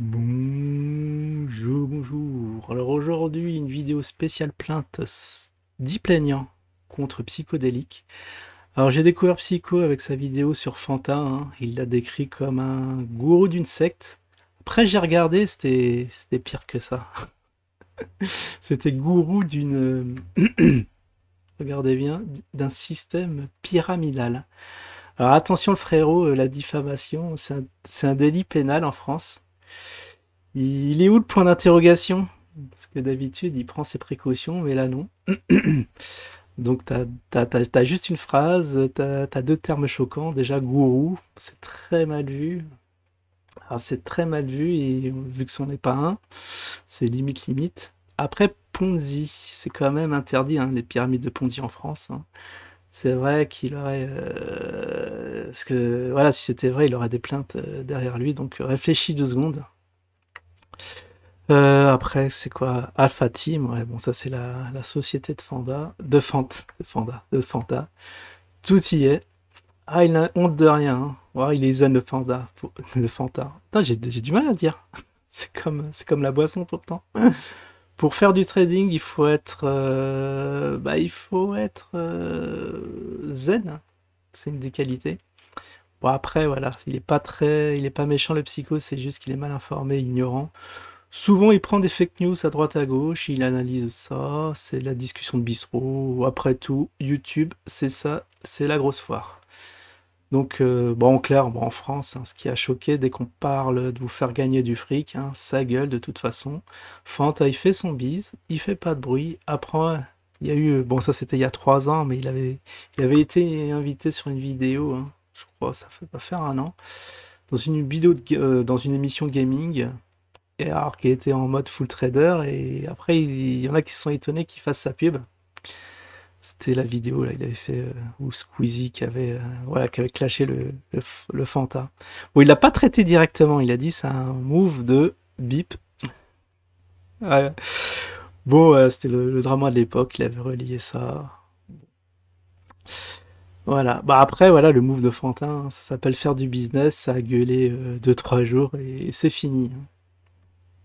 Bonjour, bonjour. Alors aujourd'hui, une vidéo spéciale plainte dix plaignants contre Psychodélique. Alors j'ai découvert Psycho avec sa vidéo sur Fanta. Hein. Il l'a décrit comme un gourou d'une secte. Après j'ai regardé, c'était pire que ça. c'était gourou d'une... Regardez bien, d'un système pyramidal. Alors attention le frérot, euh, la diffamation, c'est un délit pénal en France. Il est où le point d'interrogation Parce que d'habitude, il prend ses précautions, mais là, non. Donc, tu as, juste une phrase, tu as, deux termes choquants. Déjà, gourou, c'est très mal vu. C'est très mal vu, vu que ce n'est pas un, c'est limite, limite. Après, Ponzi, c'est quand même interdit, hein, les pyramides de Ponzi en France. Hein. C'est vrai qu'il aurait. Euh, parce que voilà, si c'était vrai, il aurait des plaintes euh, derrière lui. Donc réfléchis deux secondes. Euh, après, c'est quoi Alpha Team, ouais, bon, ça c'est la, société de Fanda, de Fanta, de Fanta. Tout y est. Ah, il n'a honte de rien. Hein. il est zen le Fanda, Le Fanta. j'ai du mal à dire. C'est comme, c'est comme la boisson pourtant. Pour faire du trading, il faut être, euh, bah, il faut être zen. C'est une des qualités. Bon, après, voilà, il est pas très, il est pas méchant le psycho, c'est juste qu'il est mal informé, ignorant. Souvent, il prend des fake news à droite à gauche, il analyse ça, c'est la discussion de bistrot. Après tout, YouTube, c'est ça, c'est la grosse foire. Donc, euh, bon, en clair, en France, hein, ce qui a choqué dès qu'on parle de vous faire gagner du fric, hein, sa gueule de toute façon. Fanta, il fait son bise, il fait pas de bruit. Après, il y a eu, bon, ça c'était il y a trois ans, mais il avait, il avait été invité sur une vidéo. Hein, je crois, ça fait pas faire un an, dans une vidéo, euh, dans une émission gaming, et alors qui était en mode full trader, et après il, y en a qui se sont étonnés qu'il fasse sa pub. C'était la vidéo là, il avait fait ou euh, où Squeezie qui avait euh, voilà qui avait clashé le, Fanta. Bon, il l'a pas traité directement, il a dit c'est un move de bip. Bon, c'était le, drama de l'époque, il avait relié ça. Voilà. Bah après, voilà, le move de Fantin, hein, ça s'appelle faire du business, ça a gueulé 2-3 euh, jours et, c'est fini. Hein.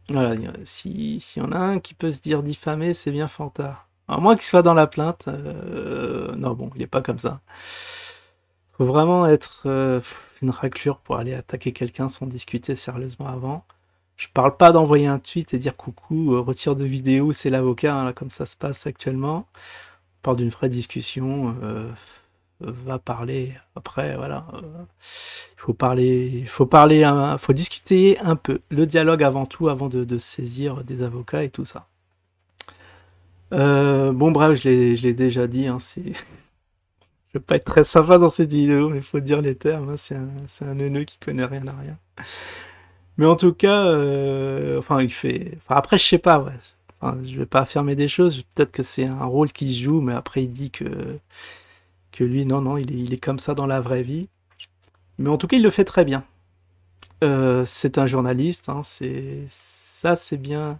Voilà, si s'il a un qui peut se dire diffamé, c'est bien Fantin. À moins qu'il soit dans la plainte. Euh, non, bon, il n'est pas comme ça. Faut vraiment être euh, une raclure pour aller attaquer quelqu'un sans discuter sérieusement avant. Je parle pas d'envoyer un tweet et dire coucou, retire de vidéo, c'est l'avocat, hein, comme ça se passe actuellement. On parle d'une vraie discussion va parler après voilà il euh, faut parler il faut parler il faut discuter un peu le dialogue avant tout avant de, saisir des avocats et tout ça euh, bon bref je l'ai déjà dit hein, c'est je vais pas être très sympa dans cette vidéo mais il faut dire les termes hein, c'est un c'est qui connaît rien à rien mais en tout cas euh, enfin il fait après je sais pas ouais je vais pas affirmer des choses peut-être que c'est un rôle qu'il joue mais après il dit que que lui, non, non, il est, comme ça dans la vraie vie. Mais en tout cas, il le fait très bien. Euh, c'est un journaliste, hein, c'est ça, c'est bien.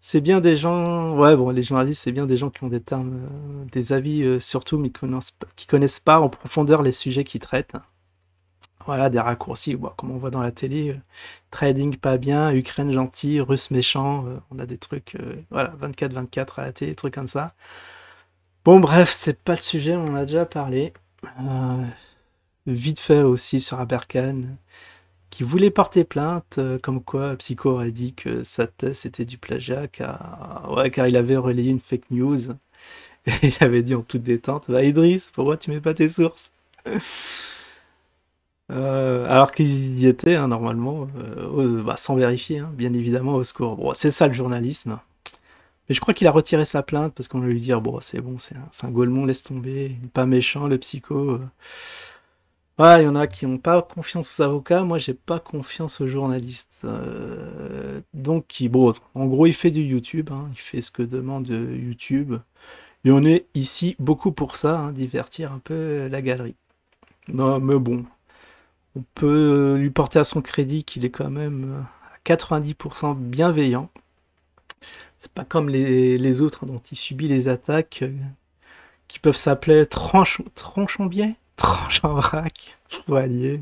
C'est bien des gens, ouais, bon, les journalistes, c'est bien des gens qui ont des termes, euh, des avis euh, surtout, mais qui connaissent, qui connaissent pas en profondeur les sujets qu'ils traitent. Voilà, des raccourcis, comme on voit dans la télé, trading pas bien, Ukraine gentil, russe méchant, on a des trucs, voilà, 24-24 à la télé, trucs comme ça. Bon, bref, c'est pas le sujet, on en a déjà parlé. Euh, vite fait aussi sur Abercan, qui voulait porter plainte, euh, comme quoi Psycho aurait dit que sa thèse était du plagiat, car, ouais, car il avait relayé une fake news. Et il avait dit en toute détente Bah, Idriss, pourquoi tu mets pas tes sources euh, alors qu'il y était hein, normalement, bah, sans vérifier, hein, bien évidemment, au secours. Bon, c'est ça le journalisme. Et je crois qu'il a retiré sa plainte parce qu'on va lui dire bon, c'est bon, c'est un, un laisse tomber, pas méchant le psycho. Euh. Ouais, il y en a qui n'ont pas confiance aux avocats, moi j'ai pas confiance aux journalistes. Euh. donc, qui, bon, en gros, il fait du YouTube, hein. il fait ce que demande euh, YouTube. Et on est ici beaucoup pour ça, hein, divertir un peu la galerie. Non, mais bon, on peut lui porter à son crédit qu'il est quand même à 90% bienveillant c'est pas comme les, autres hein, dont il subit les attaques euh, qui peuvent s'appeler tranche, tranche en biais, tranche en vrac,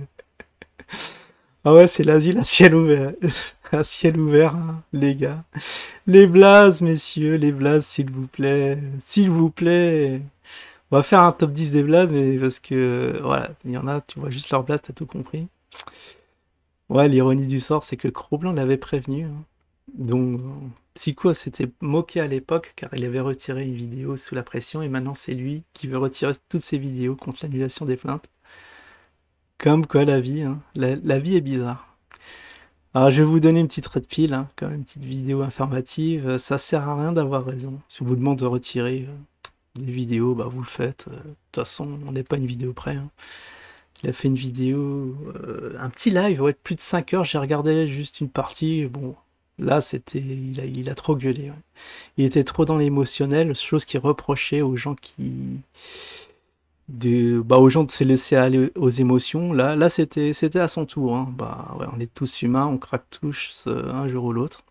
ah ouais, c'est l'asile à ciel ouvert, à ciel ouvert, hein, les gars. Les blazes, messieurs, les blazes, s'il vous plaît, s'il vous plaît. On va faire un top 10 des blazes, mais parce que euh, voilà, il y en a, tu vois juste leur blaze, t'as tout compris. Ouais, l'ironie du sort, c'est que cro l'avait prévenu. Hein. Donc, Psycho s'était moqué à l'époque car il avait retiré une vidéo sous la pression et maintenant c'est lui qui veut retirer toutes ses vidéos contre l'annulation des plaintes. Comme quoi la vie, hein, la, vie est bizarre. Alors je vais vous donner une petite red pile, hein, comme une petite vidéo informative. Euh, ça sert à rien d'avoir raison. Si on vous demande de retirer euh, des vidéos, bah vous le faites. Euh, de toute façon, on n'est pas une vidéo près. Hein. Il a fait une vidéo, un petit live, ouais, être plus de 5 heures. J'ai regardé juste une partie. Bon, Là, c'était, il a, il a trop gueulé. Il était trop dans l'émotionnel, chose qui reprochait aux gens qui, de, bah, aux gens de se laisser aller aux émotions. Là, là, c'était, c'était à son tour. Hein. Bah, ouais, on est tous humains, on craque tous euh, un jour ou l'autre.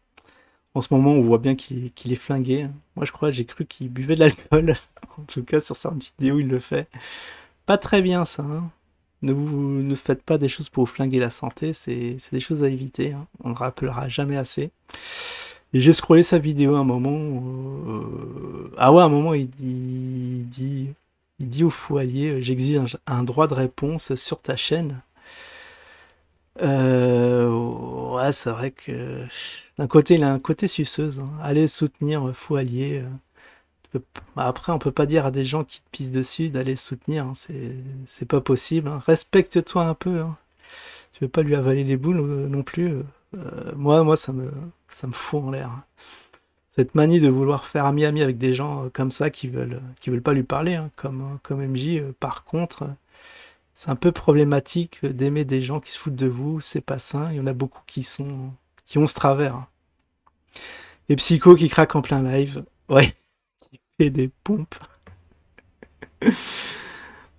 En ce moment, on voit bien qu'il, est flingué. Hein. Moi, je crois, j'ai cru qu'il buvait de l'alcool. en tout cas, sur certaines vidéo il le fait. Pas très bien, ça. Hein ne, faites pas des choses pour vous flinguer la santé, c'est des choses à éviter, hein. on ne le rappellera jamais assez. Et j'ai scrollé sa vidéo à un moment. Euh, ah ouais, à un moment, il, dit, il dit au foyer euh, J'exige un, droit de réponse sur ta chaîne. Euh, ouais, c'est vrai que d'un côté, il a un côté suceuse. Hein. Allez soutenir Foyer. Bah, après, on peut pas dire à des gens qui te pissent dessus d'aller soutenir. Hein, c'est pas possible. Hein. Respecte-toi un peu. Hein. Tu veux pas lui avaler les boules euh, non plus. Euh, euh, moi, moi, ça me, ça me fout en l'air. Hein. Cette manie de vouloir faire ami-ami avec des gens comme ça qui veulent, qui veulent pas lui parler, comme, comme MJ. Par contre, c'est un peu problématique d'aimer des gens qui se foutent de vous. C'est pas sain. Il y en a beaucoup qui sont, qui ont ce travers. Et Psycho qui craque en plein live. Ouais des pompes.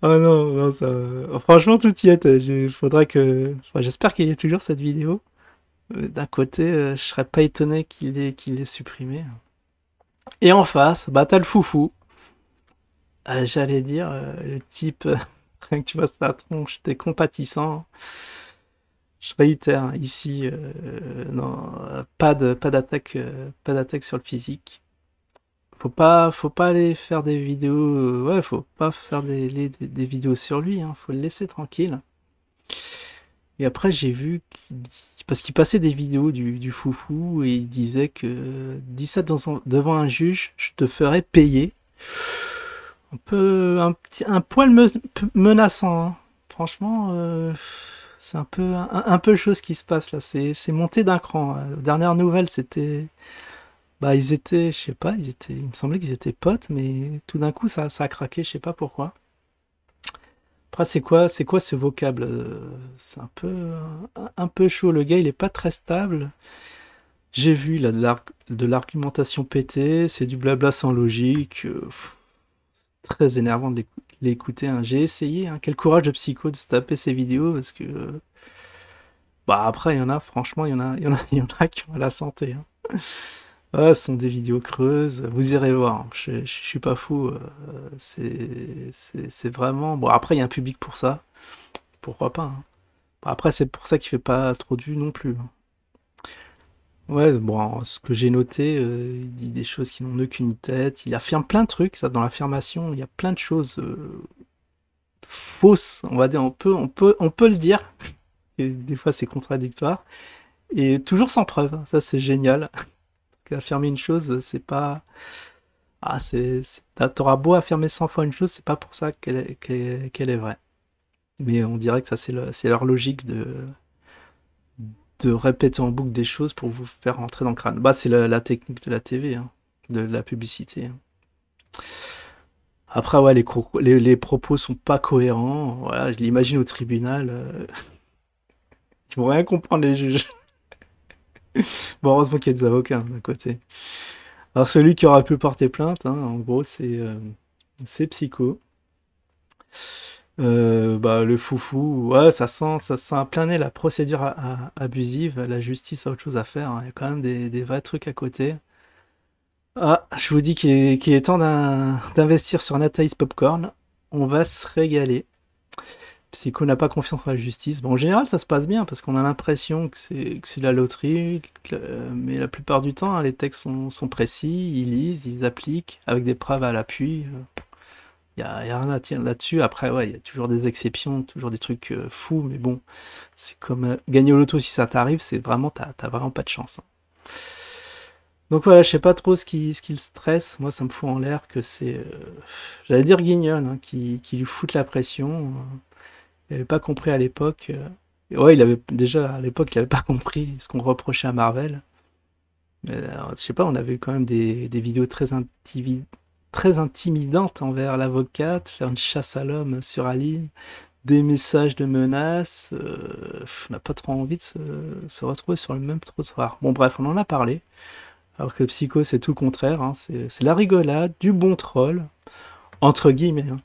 oh non, ça. Oh, franchement, tout y est. Il faudra que. J'espère qu'il y ait toujours cette vidéo. Euh, d'un côté, euh, je serais pas étonné qu'il ait, qu'il ait supprimé. Et en face, bah t'as foufou. Euh, j'allais dire, le type, rien que tu vois sa tronche, t'es compatissant. Je réitère, hein, ici, pas de pas d'attaque pas d'attaque sur le physique faut pas, faut pas aller faire des vidéos. Euh, ouais, faut pas faire des, vidéos sur lui. Hein. Faut le laisser tranquille. Et après, j'ai vu parce qu'il passait des vidéos du, foufou et il disait que dis ça devant un juge, je te ferai payer. Un peu, un un poil menaçant. Hein. Franchement, euh, c'est un peu, un, peu chose qui se passe là. C'est monté d'un cran. Hein. dernière nouvelle, c'était bah ils étaient, je sais pas, ils étaient, il me semblait qu'ils étaient potes, mais tout d'un coup ça, a craqué, je sais pas pourquoi. Après c'est quoi, c'est quoi ce vocable euh, C'est un peu, un peu chaud. Le gars il est pas très stable. J'ai vu la de l'argumentation pétée, c'est du blabla sans logique. Euh, très énervant de l'écouter. Hein. J'ai essayé, hein. quel courage de psycho de se taper ces vidéos parce que. Euh, bah après, il y en a, franchement, il y en a, il qui ont la santé. Hein. Ah, ce sont des vidéos creuses. Vous irez voir. Je, suis pas fou. Euh, c'est vraiment. Bon, après, il y a un public pour ça. Pourquoi pas hein. Après, c'est pour ça qu'il fait pas trop de vues non plus. Ouais, bon, ce que j'ai noté, euh, il dit des choses qui n'ont aucune tête. Il affirme plein de trucs, ça, dans l'affirmation, il y a plein de choses euh, fausses, on va dire, on peut, on peut, on peut le dire. Et des fois, c'est contradictoire. Et toujours sans preuve, ça, c'est génial affirmer une chose, c'est pas. Ah, c'est. Ah, t'auras beau affirmer 100 fois une chose, c'est pas pour ça qu'elle est, est, vraie. Mais on dirait que ça, c'est c'est leur logique de de répéter en boucle des choses pour vous faire rentrer dans le crâne. Bah, c'est la, technique de la TV, hein, de, la publicité. Hein. Après, ouais, les, les, les, propos sont pas cohérents. Voilà, je l'imagine au tribunal. Euh, ils vont rien comprendre, les juges. bon, heureusement qu'il y a des avocats d'un côté. Alors, celui qui aura pu porter plainte, hein, en gros, c'est euh, Psycho. Euh, bah, le foufou, ouais, ça sent, ça sent à plein nez la procédure abusive. La justice a autre chose à faire. Hein. Il y a quand même des, des vrais trucs à côté. Ah, je vous dis qu'il est, temps d'investir sur Nathalie's Popcorn. On va se régaler c'est qu'on n'a pas confiance en la justice. Bon, en général, ça se passe bien parce qu'on a l'impression que c'est de la loterie, euh, mais la plupart du temps, hein, les textes sont, précis, ils lisent, ils appliquent avec des preuves à l'appui. Il euh, n'y a, rien à dire là-dessus. Après, ouais, il y a toujours des exceptions, toujours des trucs euh, fous, mais bon, c'est comme gagner au loto si ça t'arrive, c'est vraiment, t'as vraiment pas de chance. Hein. Donc voilà, je sais pas trop ce qui, ce le stresse. Moi, ça me fout en l'air que c'est, j'allais dire guignol, hein, qui, lui fout la pression il n'avait pas compris à l'époque. Euh, ouais, il avait déjà à l'époque, il n'avait pas compris ce qu'on reprochait à Marvel. Je euh, je sais pas, on avait quand même des, vidéos très, très intimidantes envers l'avocate, faire une chasse à l'homme sur Ali, des messages de menaces. Euh, on n'a pas trop envie de se, retrouver sur le même trottoir. Bon, bref, on en a parlé. Alors que Psycho, c'est tout le contraire. Hein, c'est la rigolade, du bon troll, entre guillemets. Hein.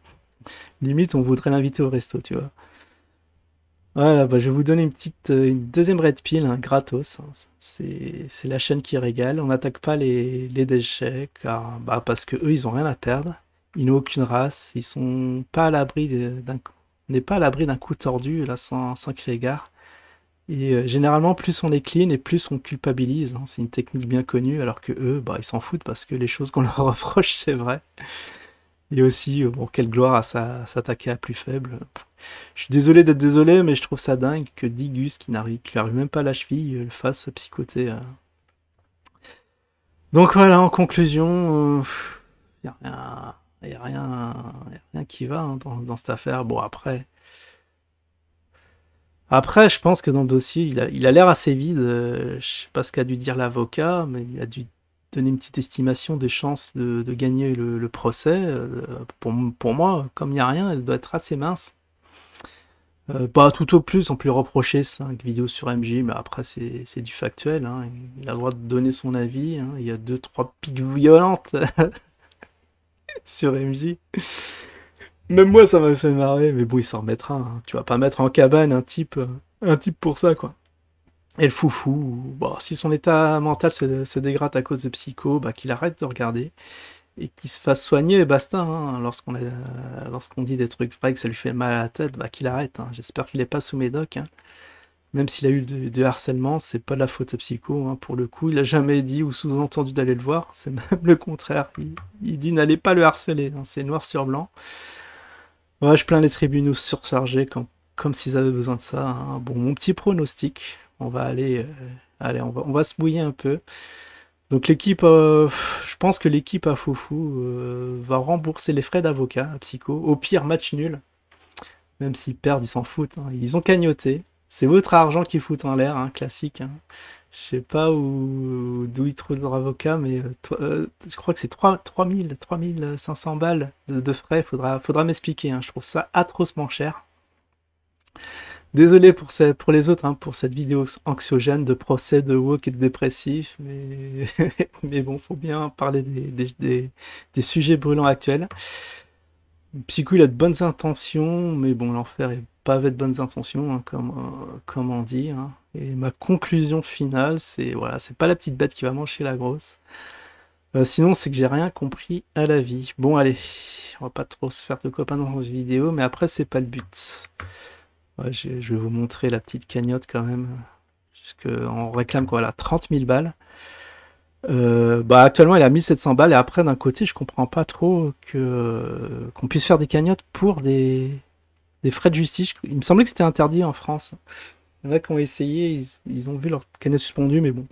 Limite, on voudrait l'inviter au resto, tu vois. Voilà, bah je vais vous donner une petite, euh, une deuxième red pile hein, gratos. Hein. C'est la chaîne qui régale. On n'attaque pas les, déchets, bah, parce que eux, ils ont rien à perdre. Ils n'ont aucune race. Ils sont pas à l'abri d'un, n'est pas à l'abri d'un coup tordu là sans, sans égard. Et euh, généralement, plus on les clean et plus on culpabilise. Hein. C'est une technique bien connue, alors que eux, bah, ils s'en foutent parce que les choses qu'on leur reproche, c'est vrai. Et aussi, euh, bon, quelle gloire à s'attaquer à plus faible. Je suis désolé d'être désolé, mais je trouve ça dingue que Digus, qui n'arrive même pas à la cheville, euh, le fasse psychoter. Euh. Donc voilà, en conclusion, il euh, n'y a, rien, a rien qui va hein, dans, cette affaire. Bon, après. Après, je pense que dans le dossier, il a, l'air assez vide. Je je sais pas ce qu'a dû dire l'avocat, mais il a dû donner une petite estimation des chances de, gagner le, procès. pour, moi, comme il n'y a rien, elle doit être assez mince. Euh, pas tout au plus, on peut lui reprocher 5 vidéos sur MJ, mais après, c'est du factuel. Hein. Il a le droit de donner son avis. Hein. Il y a 2-3 piques violentes sur MJ. Même moi, ça m'a fait marrer, mais bon, il s'en remettra. Hein. Tu vas pas mettre en cabane un type, euh, un type pour ça, quoi. Et le foufou, bon, si son état mental se, se dégrade à cause de psycho, bah, qu'il arrête de regarder et qu'il se fasse soigner basta. Hein, euh, lorsqu'on dit des trucs vrais que ça lui fait mal à la tête, bah, qu'il arrête. Hein. J'espère qu'il n'est pas sous médoc. Hein. Même s'il a eu du, harcèlement, c'est pas de la faute à Psycho. Pour le coup, il a jamais dit ou sous-entendu d'aller le voir. C'est même le contraire. Il, dit n'allez pas le harceler. C'est noir sur blanc. je plains les tribunaux surchargés comme, comme s'ils avaient besoin de ça. Bon, mon petit pronostic. On va aller, euh, on va, on va se mouiller un peu. Donc l'équipe, euh, je pense que l'équipe à Foufou euh, va rembourser les frais d'avocat à Psycho. Au pire, match nul. Même s'ils perdent, ils s'en foutent. Hein. Ils ont cagnoté. C'est votre argent qui fout en l'air, hein, classique. Hein. Je sais pas où, d'où ils trouvent leur avocat, mais euh, je crois que c'est 3500 balles de, frais. Faudra, faudra m'expliquer. Je trouve ça atrocement cher. Désolé pour, les autres, hein, pour cette vidéo anxiogène de procès de woke et de dépressif, mais, bon, bon, faut bien parler des, sujets brûlants actuels. Psycho, il a de bonnes intentions, mais bon, l'enfer est avec de bonnes intentions, hein, euh, comme, on dit. Hein. Et ma conclusion finale, c'est voilà, c'est pas la petite bête qui va manger la grosse. Euh, sinon, c'est que j'ai rien compris à la vie. Bon, allez, on va pas trop se faire de copains dans cette vidéo, mais après, c'est pas le but je, vais vous montrer la petite cagnotte quand même. on réclame quoi, là, 30 000 balles. Euh, bah, actuellement, il a 1700 balles. Et après, d'un côté, je comprends pas trop que qu'on puisse faire des cagnottes pour des, frais de justice. Il me semblait que c'était interdit en France. Il y en a qui ont essayé, ils, ont vu leur cagnotte suspendue, mais bon.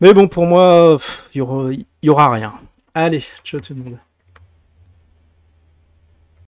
Mais bon, pour moi, il n'y aura rien. Allez, ciao tout le monde.